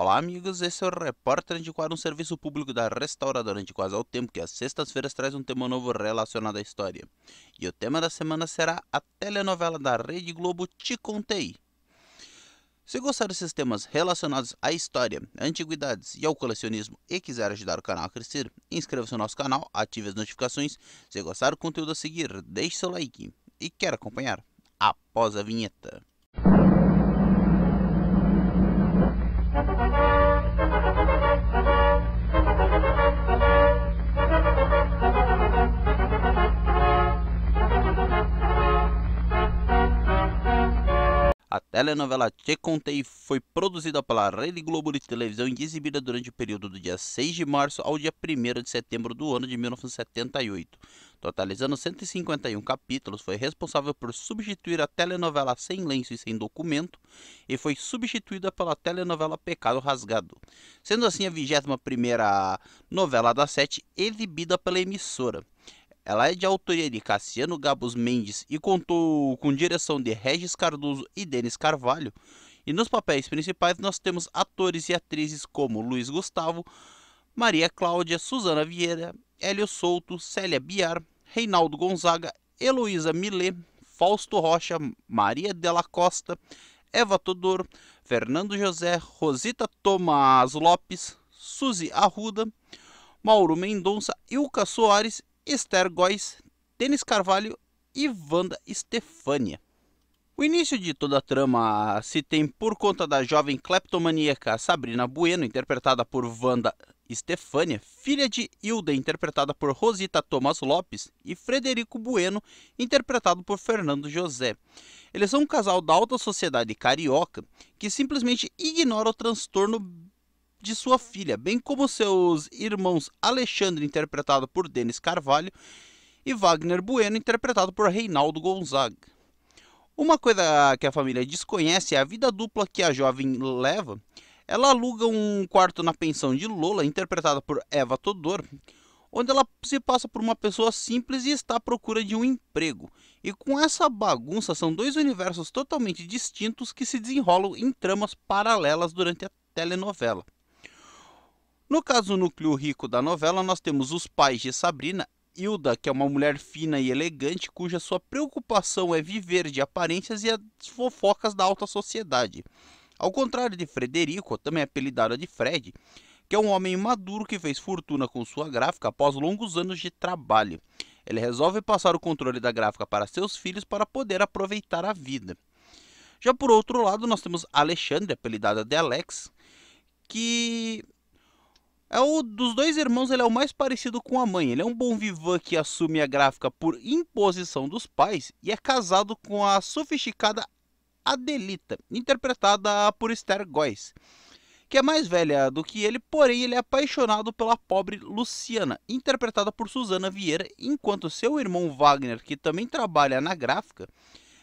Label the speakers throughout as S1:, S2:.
S1: Olá, amigos. Esse é o Repórter Antiquário, um serviço público da restauradora Antiquários ao Tempo, que às sextas-feiras traz um tema novo relacionado à história. E o tema da semana será a telenovela da Rede Globo Te Contei. Se gostar desses temas relacionados à história, antiguidades e ao colecionismo e quiser ajudar o canal a crescer, inscreva-se no nosso canal, ative as notificações. Se gostar do conteúdo a seguir, deixe seu like. E quer acompanhar? Após a vinheta. Telenovela Te Contei foi produzida pela Rede Globo de Televisão e exibida durante o período do dia 6 de março ao dia 1 de setembro do ano de 1978. Totalizando 151 capítulos, foi responsável por substituir a telenovela Sem Lenço e Sem Documento e foi substituída pela telenovela Pecado Rasgado, sendo assim a 21ª novela da sete exibida pela emissora. Ela é de autoria de Cassiano Gabos Mendes e contou com direção de Regis Cardoso e Denis Carvalho. E nos papéis principais nós temos atores e atrizes como Luiz Gustavo, Maria Cláudia, Suzana Vieira, Hélio Souto, Célia Biar, Reinaldo Gonzaga, Heloísa Millet, Fausto Rocha, Maria Della Costa, Eva Todor, Fernando José, Rosita Tomás Lopes, Suzy Arruda, Mauro Mendonça, Ilka Soares Esther Góes, Denis Carvalho e Wanda Estefânia. O início de toda a trama se tem por conta da jovem cleptomaníaca Sabrina Bueno, interpretada por Wanda Estefânia, filha de Hilda, interpretada por Rosita Thomas Lopes, e Frederico Bueno, interpretado por Fernando José. Eles são um casal da alta sociedade carioca que simplesmente ignora o transtorno de sua filha, bem como seus irmãos Alexandre, interpretado por Denis Carvalho, e Wagner Bueno, interpretado por Reinaldo Gonzaga. Uma coisa que a família desconhece é a vida dupla que a jovem leva. Ela aluga um quarto na pensão de Lola, interpretada por Eva Todor, onde ela se passa por uma pessoa simples e está à procura de um emprego. E com essa bagunça, são dois universos totalmente distintos que se desenrolam em tramas paralelas durante a telenovela. No caso núcleo rico da novela, nós temos os pais de Sabrina, Hilda, que é uma mulher fina e elegante, cuja sua preocupação é viver de aparências e as fofocas da alta sociedade. Ao contrário de Frederico, também apelidado de Fred, que é um homem maduro que fez fortuna com sua gráfica após longos anos de trabalho. Ele resolve passar o controle da gráfica para seus filhos para poder aproveitar a vida. Já por outro lado, nós temos Alexandre, apelidada de Alex, que é o dos dois irmãos, ele é o mais parecido com a mãe. Ele é um bom vivã que assume a gráfica por imposição dos pais e é casado com a sofisticada Adelita, interpretada por Esther Góes, que é mais velha do que ele, porém ele é apaixonado pela pobre Luciana, interpretada por Susana Vieira, enquanto seu irmão Wagner, que também trabalha na gráfica,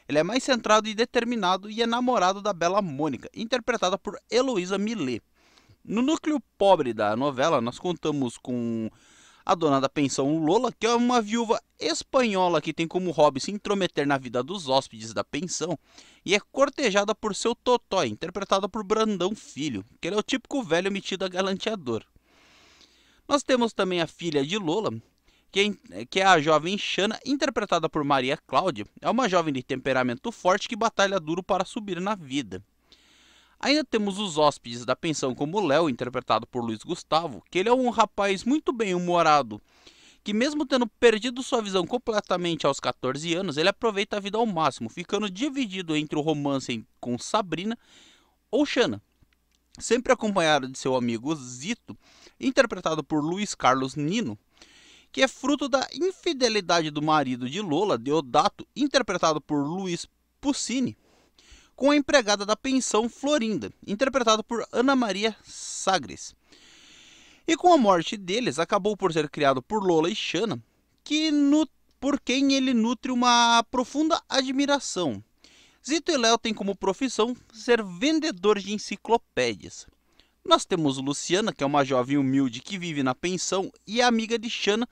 S1: ele é mais centrado e determinado e é namorado da bela Mônica, interpretada por Heloísa Millet. No núcleo pobre da novela, nós contamos com a dona da pensão Lola, que é uma viúva espanhola que tem como hobby se intrometer na vida dos hóspedes da pensão e é cortejada por seu Totói, interpretada por Brandão Filho, que ele é o típico velho metido a galanteador. Nós temos também a filha de Lola, que é, é a jovem Xana, interpretada por Maria Cláudia. É uma jovem de temperamento forte que batalha duro para subir na vida. Ainda temos os hóspedes da pensão como Léo, interpretado por Luiz Gustavo, que ele é um rapaz muito bem-humorado, que mesmo tendo perdido sua visão completamente aos 14 anos, ele aproveita a vida ao máximo, ficando dividido entre o romance com Sabrina ou Xana. Sempre acompanhado de seu amigo Zito, interpretado por Luiz Carlos Nino, que é fruto da infidelidade do marido de Lola, Deodato, interpretado por Luiz Puccini, com a empregada da pensão Florinda, interpretada por Ana Maria Sagres. E com a morte deles, acabou por ser criado por Lola e Xana, que por quem ele nutre uma profunda admiração. Zito e Léo têm como profissão ser vendedor de enciclopédias. Nós temos Luciana, que é uma jovem humilde que vive na pensão e é amiga de Xana,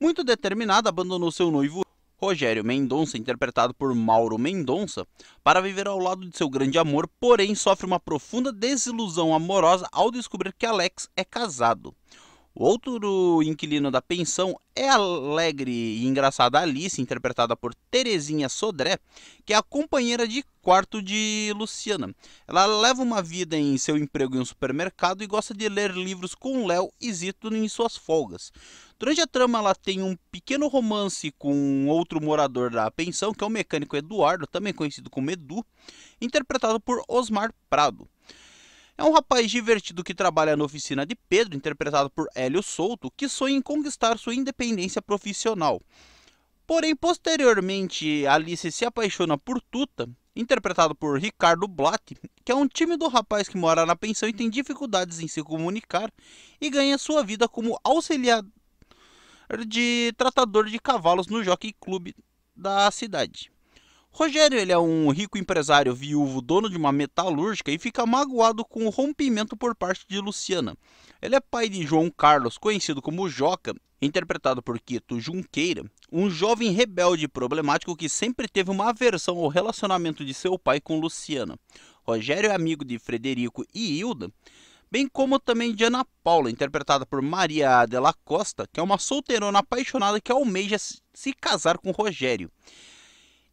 S1: muito determinada, abandonou seu noivo Rogério Mendonça, interpretado por Mauro Mendonça, para viver ao lado de seu grande amor, porém sofre uma profunda desilusão amorosa ao descobrir que Alex é casado. O outro inquilino da pensão é a alegre e engraçada Alice, interpretada por Terezinha Sodré, que é a companheira de quarto de Luciana. Ela leva uma vida em seu emprego em um supermercado e gosta de ler livros com Léo e Zito em suas folgas. Durante a trama, ela tem um pequeno romance com outro morador da pensão, que é o mecânico Eduardo, também conhecido como Edu, interpretado por Osmar Prado. É um rapaz divertido que trabalha na oficina de Pedro, interpretado por Hélio Souto, que sonha em conquistar sua independência profissional. Porém, posteriormente, Alice se apaixona por Tuta, interpretado por Ricardo Blatt, que é um tímido rapaz que mora na pensão e tem dificuldades em se comunicar, e ganha sua vida como auxiliar de tratador de cavalos no Jockey Club da cidade. Rogério ele é um rico empresário viúvo, dono de uma metalúrgica e fica magoado com o rompimento por parte de Luciana. Ele é pai de João Carlos, conhecido como Joca, interpretado por Quito Junqueira, um jovem rebelde problemático que sempre teve uma aversão ao relacionamento de seu pai com Luciana. Rogério é amigo de Frederico e Hilda, bem como também de Ana Paula, interpretada por Maria Adela Costa, que é uma solteirona apaixonada que almeja se casar com Rogério.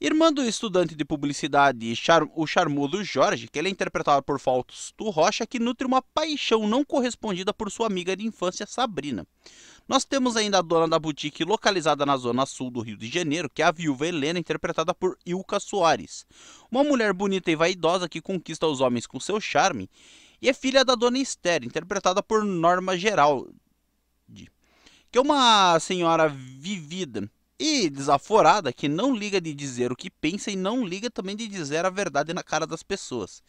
S1: Irmã do estudante de publicidade o charmudo Jorge, que ele é interpretado por Fausto Rocha, que nutre uma paixão não correspondida por sua amiga de infância Sabrina. Nós temos ainda a dona da boutique localizada na zona sul do Rio de Janeiro, que é a viúva Helena, interpretada por Ilka Soares. Uma mulher bonita e vaidosa que conquista os homens com seu charme e é filha da Dona Esther, interpretada por Norma Geraldi, que é uma senhora vivida e desaforada que não liga de dizer o que pensa e não liga também de dizer a verdade na cara das pessoas.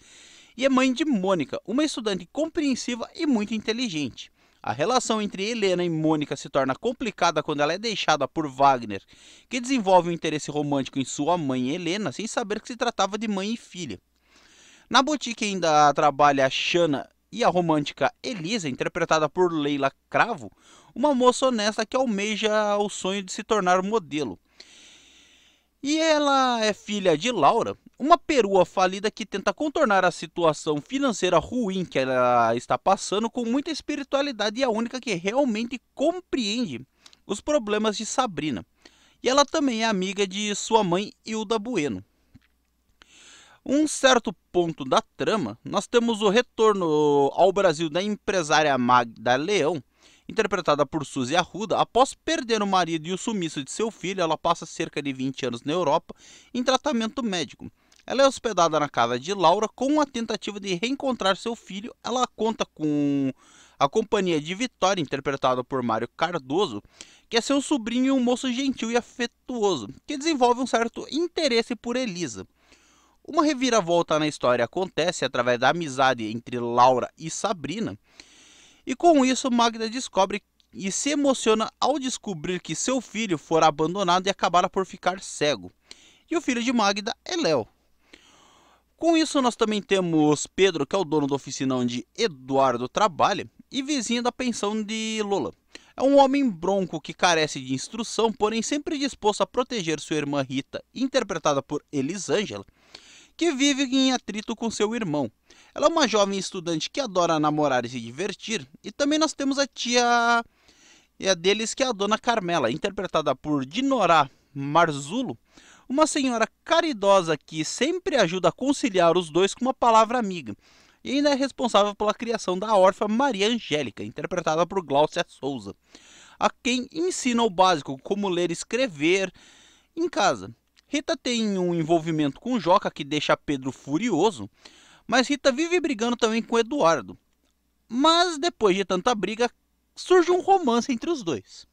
S1: E é mãe de Mônica, uma estudante compreensiva e muito inteligente. A relação entre Helena e Mônica se torna complicada quando ela é deixada por Wagner, que desenvolve um interesse romântico em sua mãe Helena sem saber que se tratava de mãe e filha. Na boutique ainda trabalha Shana e a romântica Elisa, interpretada por Leila Cravo, uma moça honesta que almeja o sonho de se tornar modelo. E ela é filha de Laura, uma perua falida que tenta contornar a situação financeira ruim que ela está passando com muita espiritualidade e é a única que realmente compreende os problemas de Sabrina. E ela também é amiga de sua mãe Hilda Bueno. Um certo ponto da trama, nós temos o retorno ao Brasil da empresária Magda Leão, interpretada por Suzy Arruda, após perder o marido e o sumiço de seu filho, ela passa cerca de 20 anos na Europa em tratamento médico. Ela é hospedada na casa de Laura com a tentativa de reencontrar seu filho. Ela conta com a companhia de Vitória, interpretada por Mário Cardoso, que é seu sobrinho e um moço gentil e afetuoso, que desenvolve um certo interesse por Elisa. Uma reviravolta na história acontece através da amizade entre Laura e Sabrina, e com isso Magda descobre e se emociona ao descobrir que seu filho fora abandonado e acabara por ficar cego. E o filho de Magda é Léo. Com isso, nós também temos Pedro, que é o dono da oficina onde Eduardo trabalha, e vizinho da pensão de Lola. É um homem bronco que carece de instrução, porém sempre disposto a proteger sua irmã Rita, interpretada por Elisângela, que vive em atrito com seu irmão. Ela é uma jovem estudante que adora namorar e se divertir, e também nós temos a tia é a deles que é a dona Carmela, interpretada por Dinorá Marzulo, uma senhora caridosa que sempre ajuda a conciliar os dois com uma palavra amiga. E ainda é responsável pela criação da órfã Maria Angélica, interpretada por Glaucia Souza, a quem ensina o básico, como ler e escrever em casa. Rita tem um envolvimento com Joca que deixa Pedro furioso, mas Rita vive brigando também com Eduardo. Mas depois de tanta briga, surge um romance entre os dois.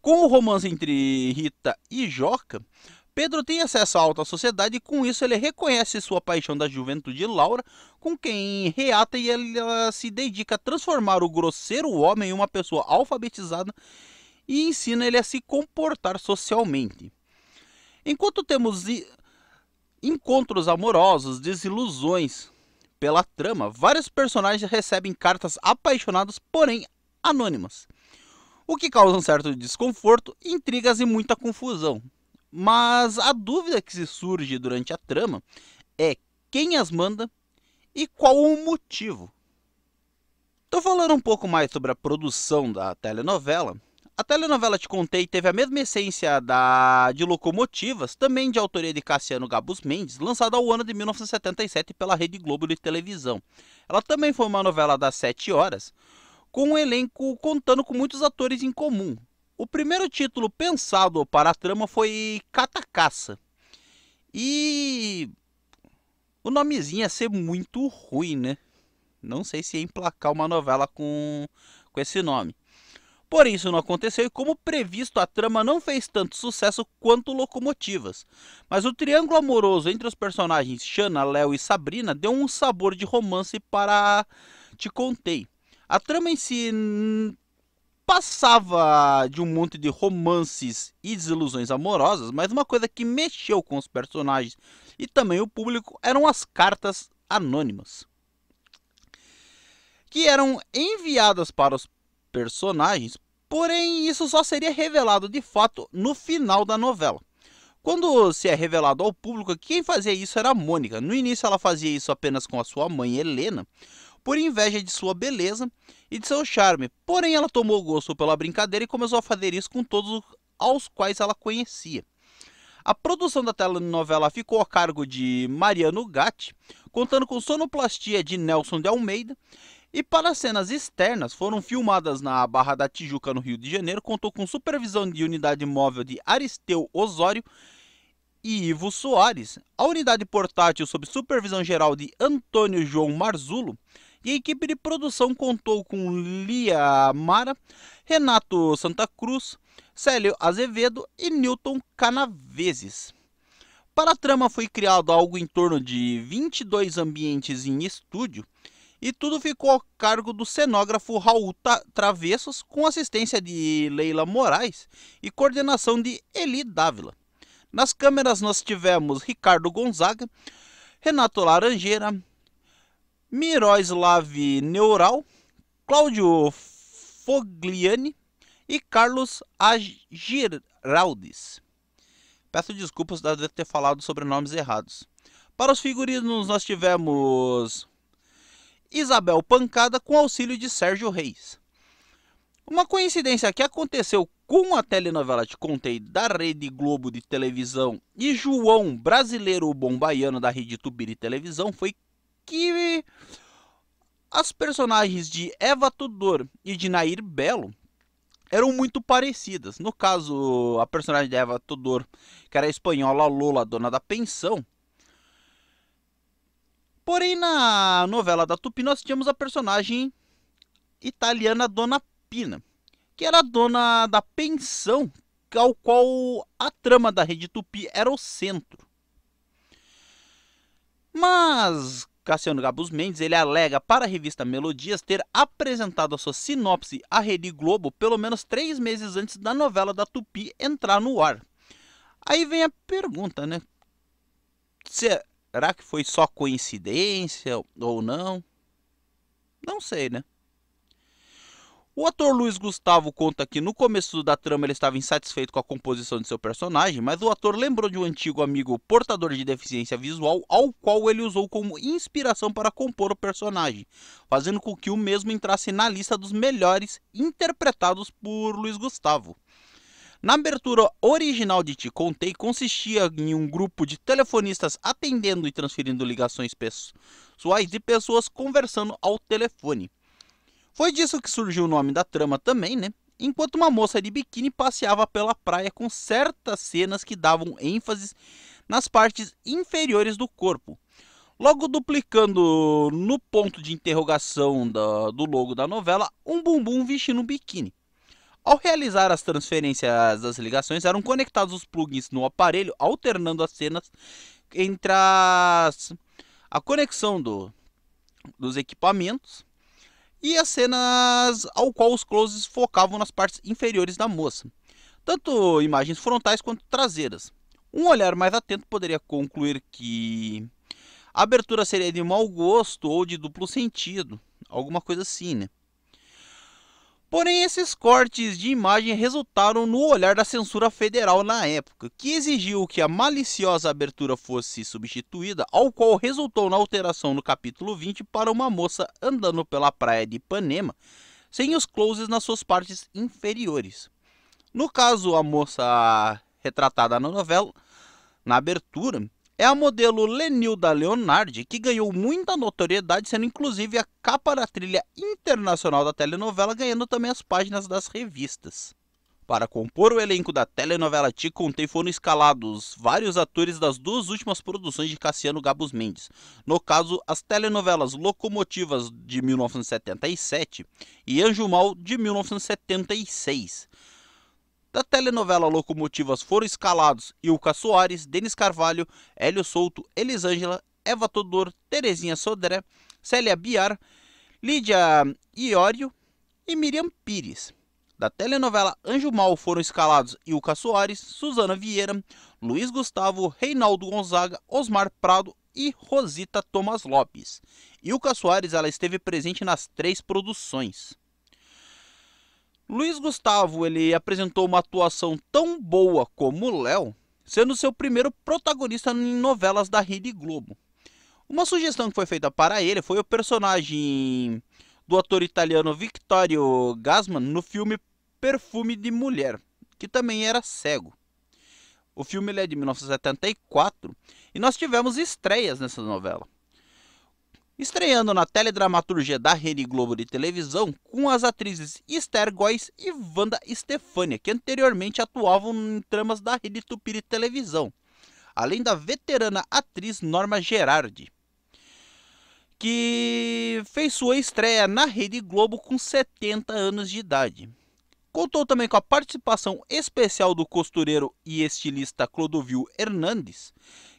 S1: Com o romance entre Rita e Joca, Pedro tem acesso à alta sociedade e com isso ele reconhece sua paixão da juventude Laura, com quem reata e ela se dedica a transformar o grosseiro homem em uma pessoa alfabetizada e ensina ele a se comportar socialmente. Enquanto temos encontros amorosos, desilusões pela trama, vários personagens recebem cartas apaixonados, porém anônimas, o que causa um certo desconforto, intrigas e muita confusão. Mas a dúvida que se surge durante a trama é quem as manda e qual o motivo. Estou falando um pouco mais sobre a produção da telenovela, a telenovela Te Contei teve a mesma essência da de Locomotivas, também de autoria de Cassiano Gabus Mendes, lançada ao ano de 1977 pela Rede Globo de televisão. Ela também foi uma novela das 7 horas, com um elenco contando com muitos atores em comum. O primeiro título pensado para a trama foi Catacaça. E o nomezinho ia ser muito ruim, né? Não sei se ia emplacar uma novela com, com esse nome. Porém, isso não aconteceu e, como previsto, a trama não fez tanto sucesso quanto Locomotivas. Mas o triângulo amoroso entre os personagens Shanna, Léo e Sabrina deu um sabor de romance para Te Contei. A trama em si passava de um monte de romances e desilusões amorosas, mas uma coisa que mexeu com os personagens e também o público eram as cartas anônimas. Que eram enviadas para os personagens Porém, isso só seria revelado de fato no final da novela. Quando se é revelado ao público, quem fazia isso era a Mônica. No início, ela fazia isso apenas com a sua mãe, Helena, por inveja de sua beleza e de seu charme. Porém, ela tomou gosto pela brincadeira e começou a fazer isso com todos aos quais ela conhecia. A produção da telenovela ficou a cargo de Mariano Gatti, contando com sonoplastia de Nelson de Almeida e para cenas externas, foram filmadas na Barra da Tijuca, no Rio de Janeiro, contou com supervisão de unidade móvel de Aristeu Osório e Ivo Soares, a unidade portátil sob supervisão geral de Antônio João Marzulo, e a equipe de produção contou com Lia Mara, Renato Santa Cruz, Célio Azevedo e Newton Canaveses. Para a trama foi criado algo em torno de 22 ambientes em estúdio, e tudo ficou a cargo do cenógrafo Raul Travessos, com assistência de Leila Moraes e coordenação de Eli Dávila. Nas câmeras nós tivemos Ricardo Gonzaga, Renato Laranjeira, Miroslav Neural, Cláudio Fogliani e Carlos Agiraldes. Peço desculpas deve ter falado sobrenomes errados. Para os figurinos nós tivemos Isabel Pancada com auxílio de Sérgio Reis. Uma coincidência que aconteceu com a telenovela Te Contei da Rede Globo de Televisão e João Brasileiro Bombaiano da Rede Tubiri Televisão foi que as personagens de Eva Tudor e de Nair Belo eram muito parecidas. No caso, a personagem de Eva Tudor, que era espanhola Lola, dona da pensão, Porém, na novela da Tupi, nós tínhamos a personagem italiana Dona Pina, que era dona da pensão ao qual a trama da Rede Tupi era o centro. Mas Cassiano Gabus Mendes ele alega para a revista Melodias ter apresentado a sua sinopse à Rede Globo pelo menos três meses antes da novela da Tupi entrar no ar. Aí vem a pergunta, né? Se, é Será que foi só coincidência ou não? Não sei, né? O ator Luiz Gustavo conta que no começo da trama ele estava insatisfeito com a composição de seu personagem, mas o ator lembrou de um antigo amigo portador de deficiência visual, ao qual ele usou como inspiração para compor o personagem, fazendo com que o mesmo entrasse na lista dos melhores interpretados por Luiz Gustavo. Na abertura original de Te Contei, consistia em um grupo de telefonistas atendendo e transferindo ligações pessoais de pessoas conversando ao telefone. Foi disso que surgiu o nome da trama também, né? Enquanto uma moça de biquíni passeava pela praia com certas cenas que davam ênfase nas partes inferiores do corpo. Logo duplicando no ponto de interrogação do logo da novela, um bumbum vestindo um biquíni. Ao realizar as transferências das ligações, eram conectados os plugins no aparelho, alternando as cenas entre as, a conexão do, dos equipamentos e as cenas ao qual os closes focavam nas partes inferiores da moça, tanto imagens frontais quanto traseiras. Um olhar mais atento poderia concluir que a abertura seria de mau gosto ou de duplo sentido, alguma coisa assim, né? Porém, esses cortes de imagem resultaram no olhar da censura federal na época, que exigiu que a maliciosa abertura fosse substituída, ao qual resultou na alteração no capítulo 20 para uma moça andando pela praia de Ipanema, sem os closes nas suas partes inferiores. No caso, a moça retratada na novela, na abertura, é a modelo Lenilda Leonardi que ganhou muita notoriedade, sendo inclusive a capa da trilha internacional da telenovela, ganhando também as páginas das revistas. Para compor o elenco da telenovela Ticontei foram escalados vários atores das duas últimas produções de Cassiano Gabus Mendes. No caso, as telenovelas Locomotivas de 1977 e Anjo Mal de 1976. Da telenovela Locomotivas foram escalados Ilka Soares, Denis Carvalho, Hélio Souto, Elisângela, Eva Todor, Terezinha Sodré, Célia Biar, Lídia Iório e Miriam Pires. Da telenovela Anjo Mal foram escalados Ilka Soares, Suzana Vieira, Luiz Gustavo, Reinaldo Gonzaga, Osmar Prado e Rosita Thomas Lopes. Ilka Soares ela esteve presente nas três produções. Luiz Gustavo ele apresentou uma atuação tão boa como Léo, sendo seu primeiro protagonista em novelas da Rede Globo. Uma sugestão que foi feita para ele foi o personagem do ator italiano Vittorio Gassman no filme Perfume de Mulher, que também era cego. O filme é de 1974 e nós tivemos estreias nessa novela estreando na teledramaturgia da Rede Globo de televisão com as atrizes Esther Góes e Wanda Stefania, que anteriormente atuavam em tramas da Rede Tupi de televisão, além da veterana atriz Norma Gerardi, que fez sua estreia na Rede Globo com 70 anos de idade. Contou também com a participação especial do costureiro e estilista Clodovil Hernandes,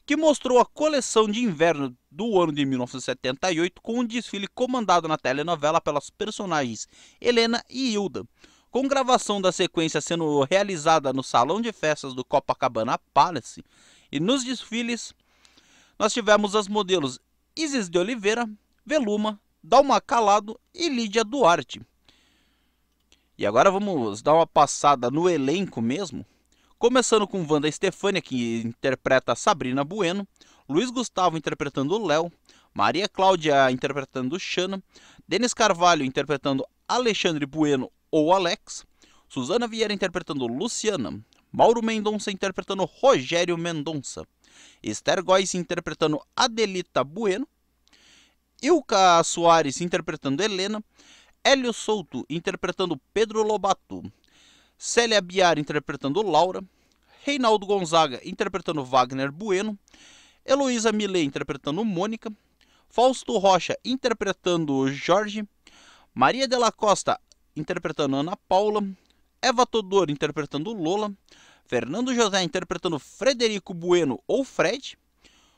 S1: que mostrou a coleção de inverno do ano de 1978 com um desfile comandado na telenovela pelas personagens Helena e Hilda. Com gravação da sequência sendo realizada no Salão de Festas do Copacabana Palace, e nos desfiles nós tivemos as modelos Isis de Oliveira, Veluma, Dalma Calado e Lídia Duarte. E agora vamos dar uma passada no elenco mesmo. Começando com Wanda Estefânia, que interpreta Sabrina Bueno, Luiz Gustavo interpretando Léo, Maria Cláudia interpretando Xana, Denis Carvalho interpretando Alexandre Bueno ou Alex, Suzana Vieira interpretando Luciana, Mauro Mendonça interpretando Rogério Mendonça, Esther Góis interpretando Adelita Bueno, Ilka Soares interpretando Helena, Hélio Souto interpretando Pedro Lobato, Célia Biar interpretando Laura, Reinaldo Gonzaga interpretando Wagner Bueno, Heloísa Millet interpretando Mônica, Fausto Rocha interpretando Jorge, Maria Della Costa interpretando Ana Paula, Eva Todor interpretando Lola, Fernando José interpretando Frederico Bueno ou Fred,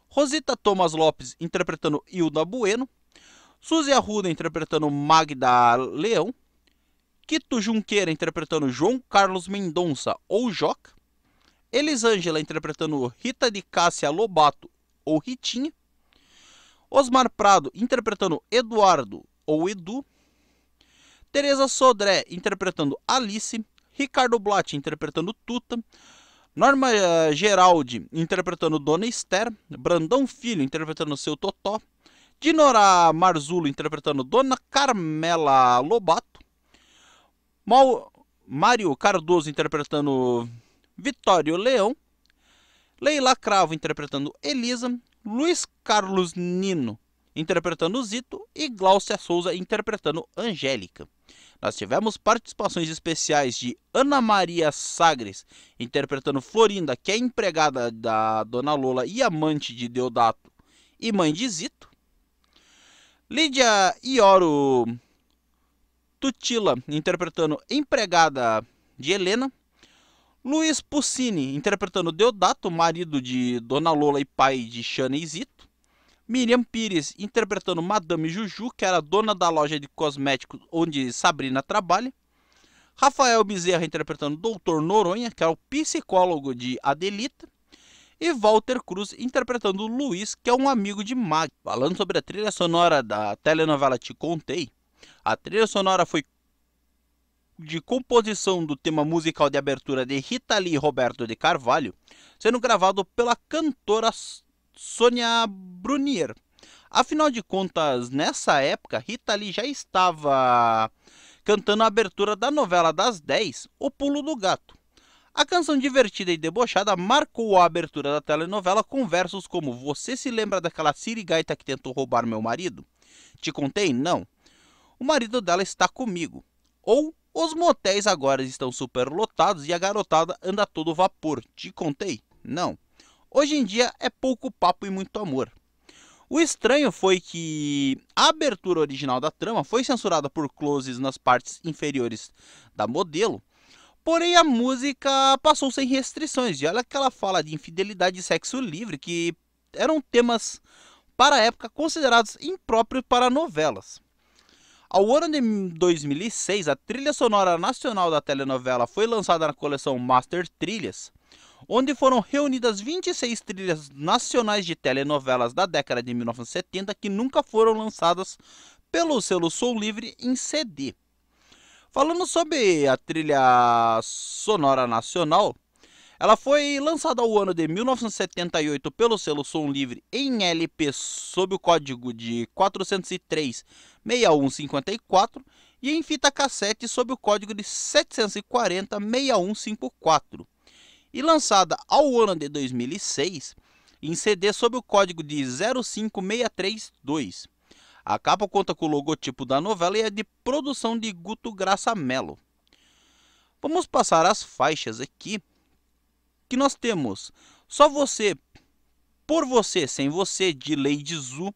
S1: Rosita Thomas Lopes interpretando Hilda Bueno, Suzy Arruda interpretando Magda Leão, Quito Junqueira interpretando João Carlos Mendonça ou Joca, Elisângela interpretando Rita de Cássia Lobato ou Ritinha, Osmar Prado interpretando Eduardo ou Edu, Teresa Sodré interpretando Alice, Ricardo Blatt interpretando Tuta, Norma uh, Geraldi interpretando Dona Esther, Brandão Filho interpretando seu Totó, Dinora Marzulo interpretando Dona Carmela Lobato, Mário Cardoso interpretando Vitório Leão, Leila Cravo interpretando Elisa, Luiz Carlos Nino interpretando Zito e Glaucia Souza interpretando Angélica. Nós tivemos participações especiais de Ana Maria Sagres interpretando Florinda, que é empregada da Dona Lola e amante de Deodato e mãe de Zito. Lídia Ioro Tutila interpretando empregada de Helena, Luiz Puccini interpretando Deodato, marido de Dona Lola e pai de Xana e Zito, Miriam Pires interpretando Madame Juju, que era dona da loja de cosméticos onde Sabrina trabalha, Rafael Bezerra interpretando Doutor Noronha, que é o psicólogo de Adelita, e Walter Cruz interpretando Luiz, que é um amigo de Mag. Falando sobre a trilha sonora da telenovela Te Contei, a trilha sonora foi de composição do tema musical de abertura de Rita Lee e Roberto de Carvalho, sendo gravado pela cantora Sônia Brunier. Afinal de contas, nessa época, Rita Lee já estava cantando a abertura da novela das 10, O Pulo do Gato. A canção divertida e debochada marcou a abertura da telenovela com versos como Você se lembra daquela sirigaita que tentou roubar meu marido? Te contei? Não o marido dela está comigo. Ou os motéis agora estão super lotados e a garotada anda todo vapor. Te contei? Não. Hoje em dia é pouco papo e muito amor. O estranho foi que a abertura original da trama foi censurada por closes nas partes inferiores da modelo, porém a música passou sem restrições, e olha que ela fala de infidelidade e sexo livre, que eram temas para a época considerados impróprios para novelas. Ao ano de 2006, a trilha sonora nacional da telenovela foi lançada na coleção Master Trilhas, onde foram reunidas 26 trilhas nacionais de telenovelas da década de 1970 que nunca foram lançadas pelo selo Soul Livre em CD. Falando sobre a trilha sonora nacional, ela foi lançada ao ano de 1978 pelo selo Som Livre em LP sob o código de 403-6154 e em fita cassete sob o código de 740-6154. E lançada ao ano de 2006 em CD sob o código de 05632. A capa conta com o logotipo da novela e é de produção de Guto Graça Mello. Vamos passar as faixas aqui que nós temos Só Você, Por Você, Sem Você, de Lady Zu,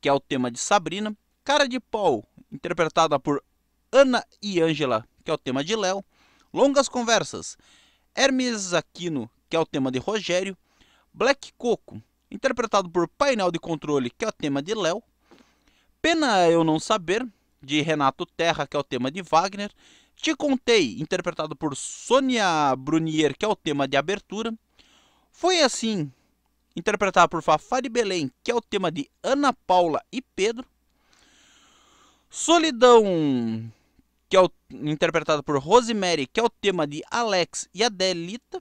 S1: que é o tema de Sabrina, Cara de Paul interpretada por Ana e Ângela, que é o tema de Léo, Longas Conversas, Hermes Aquino, que é o tema de Rogério, Black Coco, interpretado por Painel de Controle, que é o tema de Léo, Pena Eu Não Saber, de Renato Terra, que é o tema de Wagner, te Contei, interpretado por Sônia Brunier, que é o tema de abertura. Foi Assim, interpretado por Fafá de Belém, que é o tema de Ana Paula e Pedro. Solidão, que é o, interpretado por Rosemary, que é o tema de Alex e Adelita.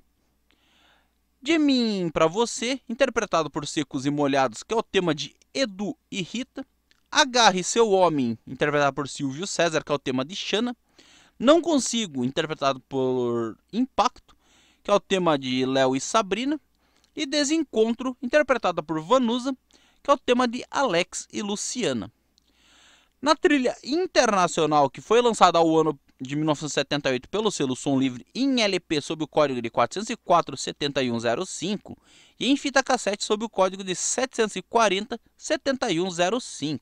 S1: De mim para você, interpretado por Secos e Molhados, que é o tema de Edu e Rita. Agarre seu homem, interpretado por Silvio César, que é o tema de Xana. Não Consigo, interpretado por Impacto, que é o tema de Léo e Sabrina, e Desencontro, interpretada por Vanusa, que é o tema de Alex e Luciana. Na trilha internacional, que foi lançada ao ano de 1978 pelo selo Som Livre em LP sob o código de 404-7105 e em fita cassete sob o código de 740-7105.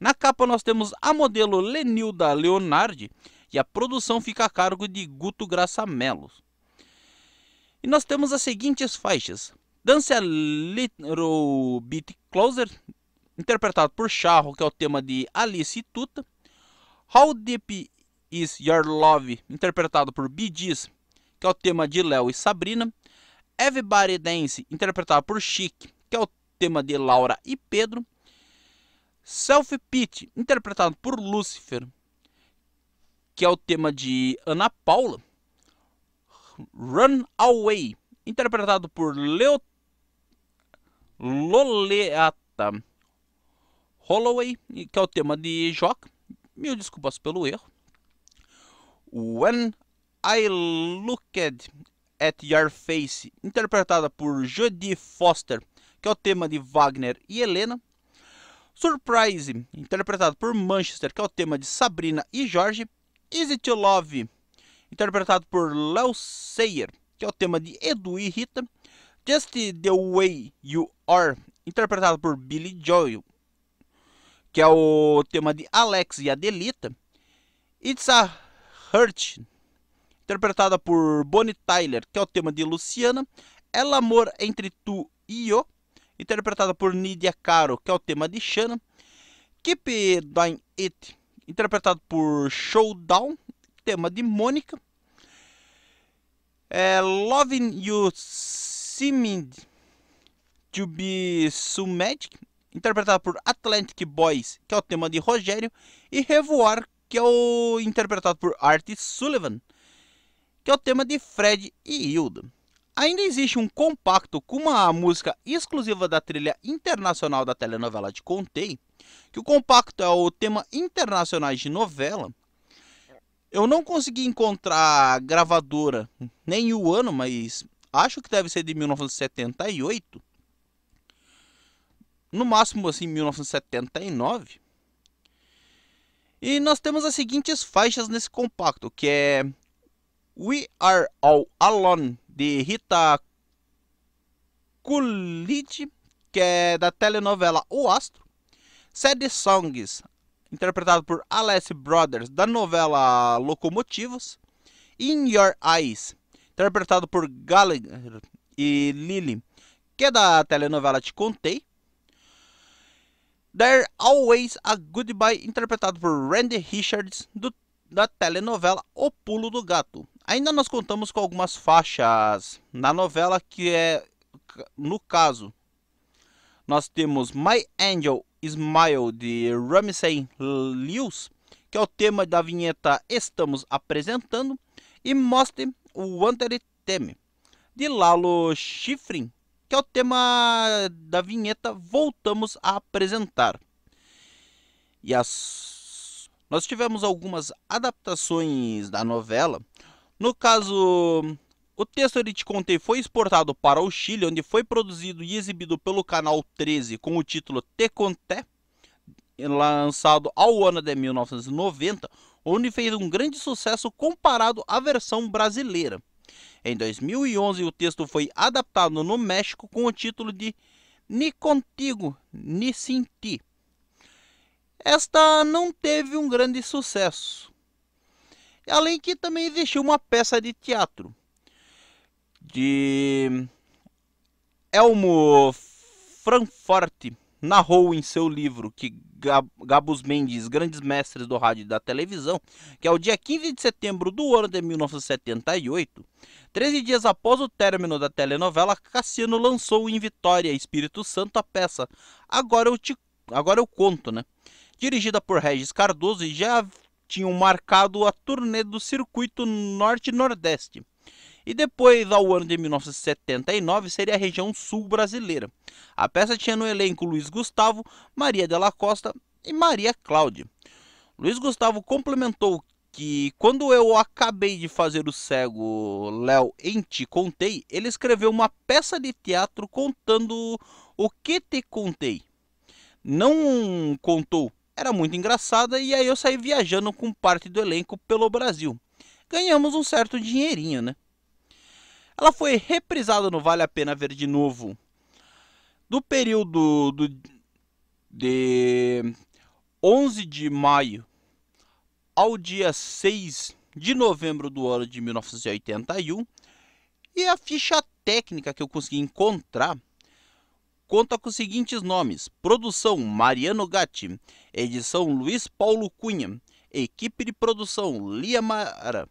S1: Na capa nós temos a modelo Lenilda Leonardi, e a produção fica a cargo de Guto Graça Mello. E nós temos as seguintes faixas: Dance a Little Bit Closer, interpretado por Charro, que é o tema de Alice e Tuta. How Deep Is Your Love, interpretado por Bee Gees, que é o tema de Léo e Sabrina. Everybody Dance, interpretado por Chic, que é o tema de Laura e Pedro. Self Pity, interpretado por Lucifer, que é o tema de Ana Paula, Run Away, interpretado por Leo... Loleata Holloway, que é o tema de Joca. Mil desculpas pelo erro. When I Looked at Your Face, interpretada por Jodie Foster, que é o tema de Wagner e Helena. Surprise, interpretado por Manchester, que é o tema de Sabrina e Jorge. Easy to Love, interpretado por Léo Sayer, que é o tema de Edu e Rita. Just the Way You Are, interpretado por Billy Joel, que é o tema de Alex e Adelita. It's a Hurt, interpretada por Bonnie Tyler, que é o tema de Luciana. El é Amor Entre Tu e Eu, interpretada por Nidia Caro, que é o tema de Shanna. Keep Doing It, interpretado por Showdown, tema de Mônica. É, Loving You Seemed to Be So Magic, interpretado por Atlantic Boys, que é o tema de Rogério, e Revoar, que é o interpretado por Art Sullivan, que é o tema de Fred e Hilda. Ainda existe um compacto com uma música exclusiva da trilha internacional da telenovela de Contei, que o compacto é o tema internacional de novela. Eu não consegui encontrar a gravadora nem o ano, mas acho que deve ser de 1978. No máximo assim 1979. E nós temos as seguintes faixas nesse compacto, que é We Are All Alone de Rita Coolidge, que é da telenovela O Astro. Sad Songs, interpretado por Alessi Brothers, da novela Locomotivos. In Your Eyes, interpretado por Gallagher e Lily, que é da telenovela Te Contei. There Always a Goodbye, interpretado por Randy Richards, do, da telenovela O Pulo do Gato. Ainda nós contamos com algumas faixas na novela que é no caso nós temos My Angel Smile de Ramsey Lewis, que é o tema da vinheta estamos apresentando, e Mostre o Wanted Theme de Lalo Schifrin, que é o tema da vinheta voltamos a apresentar. E as nós tivemos algumas adaptações da novela no caso, o texto de Te Contei foi exportado para o Chile, onde foi produzido e exibido pelo canal 13 com o título Te Conté, lançado ao ano de 1990, onde fez um grande sucesso comparado à versão brasileira. Em 2011, o texto foi adaptado no México com o título de Ni Contigo, Ni Sin Ti. Esta não teve um grande sucesso. Além que também existiu uma peça de teatro de Elmo Franforte narrou em seu livro que Gabus Mendes, grandes mestres do rádio e da televisão, que é o dia 15 de setembro do ano de 1978, 13 dias após o término da telenovela, Cassiano lançou em Vitória, Espírito Santo, a peça Agora eu te agora eu conto, né? Dirigida por Regis Cardoso e já tinham marcado a turnê do circuito norte-nordeste. E depois, ao ano de 1979, seria a região sul brasileira. A peça tinha no elenco Luiz Gustavo, Maria Della Costa e Maria Cláudia. Luiz Gustavo complementou que quando eu acabei de fazer o cego Léo em Te Contei, ele escreveu uma peça de teatro contando o que te contei. Não contou era muito engraçada e aí eu saí viajando com parte do elenco pelo Brasil. Ganhamos um certo dinheirinho, né? Ela foi reprisada no Vale a Pena Ver de Novo do período do, de 11 de maio ao dia 6 de novembro do ano de 1981 e a ficha técnica que eu consegui encontrar conta com os seguintes nomes: produção Mariano Gatti, edição Luiz Paulo Cunha, equipe de produção Lia Mara,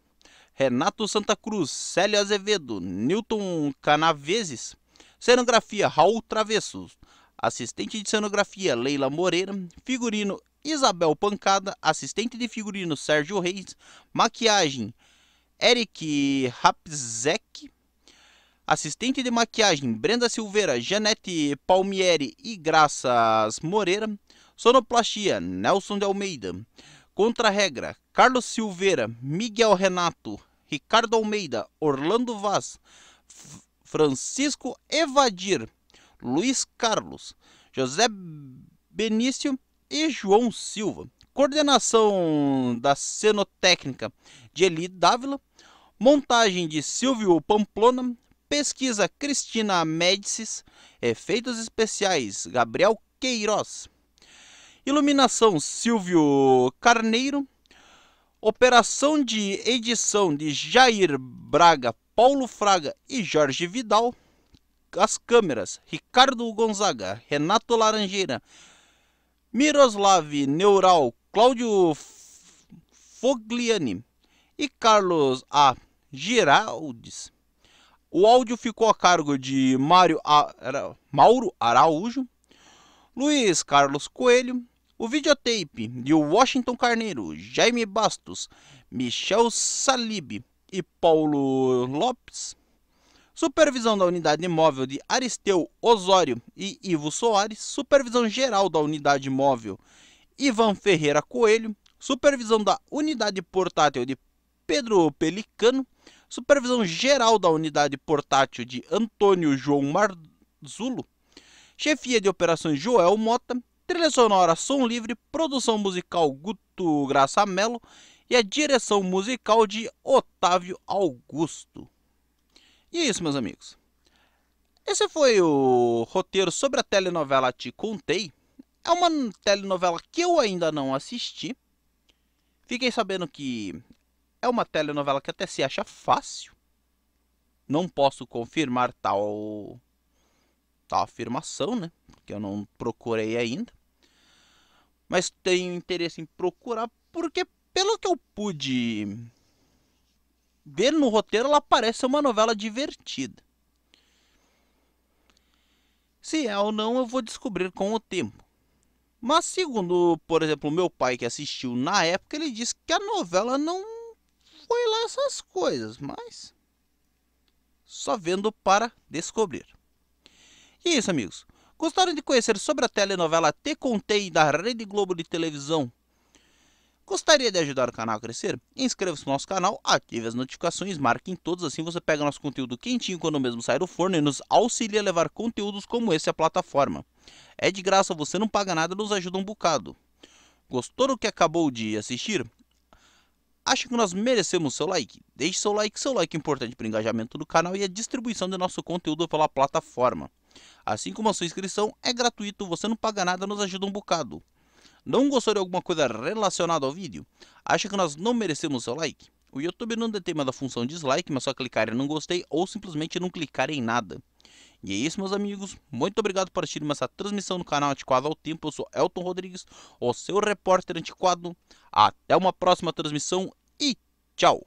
S1: Renato Santa Cruz, Célio Azevedo, Newton Canaveses, cenografia Raul Travessos, assistente de cenografia Leila Moreira, figurino Isabel Pancada, assistente de figurino Sérgio Reis, maquiagem Eric Rapzek, assistente de maquiagem Brenda Silveira, Janete Palmieri e Graças Moreira, sonoplastia Nelson de Almeida, contra-regra Carlos Silveira, Miguel Renato, Ricardo Almeida, Orlando Vaz, Francisco Evadir, Luiz Carlos, José Benício e João Silva. Coordenação da cenotécnica de Eli Dávila, montagem de Silvio Pamplona, Pesquisa Cristina Médicis, efeitos especiais Gabriel Queiroz, iluminação Silvio Carneiro, operação de edição de Jair Braga, Paulo Fraga e Jorge Vidal, as câmeras Ricardo Gonzaga, Renato Laranjeira, Miroslav Neural, Cláudio Fogliani e Carlos A. Giraldes. O áudio ficou a cargo de Mário a... Mauro Araújo, Luiz Carlos Coelho, o videotape de Washington Carneiro, Jaime Bastos, Michel Salib e Paulo Lopes. Supervisão da unidade móvel de Aristeu Osório e Ivo Soares. Supervisão geral da unidade móvel Ivan Ferreira Coelho. Supervisão da unidade portátil de Pedro Pelicano supervisão geral da unidade portátil de Antônio João Marzulo, chefia de operações Joel Mota, trilha sonora Som Livre, produção musical Guto Graça Mello e a direção musical de Otávio Augusto. E é isso, meus amigos. Esse foi o roteiro sobre a telenovela Te Contei. É uma telenovela que eu ainda não assisti. Fiquei sabendo que é uma telenovela que até se acha fácil. Não posso confirmar tal, tal afirmação, né? Porque eu não procurei ainda. Mas tenho interesse em procurar, porque pelo que eu pude ver no roteiro, ela parece uma novela divertida. Se é ou não, eu vou descobrir com o tempo. Mas segundo, por exemplo, meu pai que assistiu na época, ele disse que a novela não põe lá essas coisas, mas só vendo para descobrir. E é isso, amigos. Gostaram de conhecer sobre a telenovela Te Contei da Rede Globo de Televisão? Gostaria de ajudar o canal a crescer? Inscreva-se no nosso canal, ative as notificações, marque em todos, assim você pega nosso conteúdo quentinho quando mesmo sair do forno e nos auxilia a levar conteúdos como esse à plataforma. É de graça, você não paga nada, nos ajuda um bocado. Gostou do que acabou de assistir? acha que nós merecemos seu like? Deixe seu like, seu like é importante para o engajamento do canal e a distribuição do nosso conteúdo pela plataforma. Assim como a sua inscrição é gratuito, você não paga nada, nos ajuda um bocado. Não gostou de alguma coisa relacionada ao vídeo? Acha que nós não merecemos seu like? O YouTube não detém mais a função dislike, mas só clicar em não gostei ou simplesmente não clicar em nada. E é isso, meus amigos. Muito obrigado por assistir essa transmissão no canal Antiquado ao Tempo. Eu sou Elton Rodrigues, o seu repórter antiquado. Até uma próxima transmissão e tchau!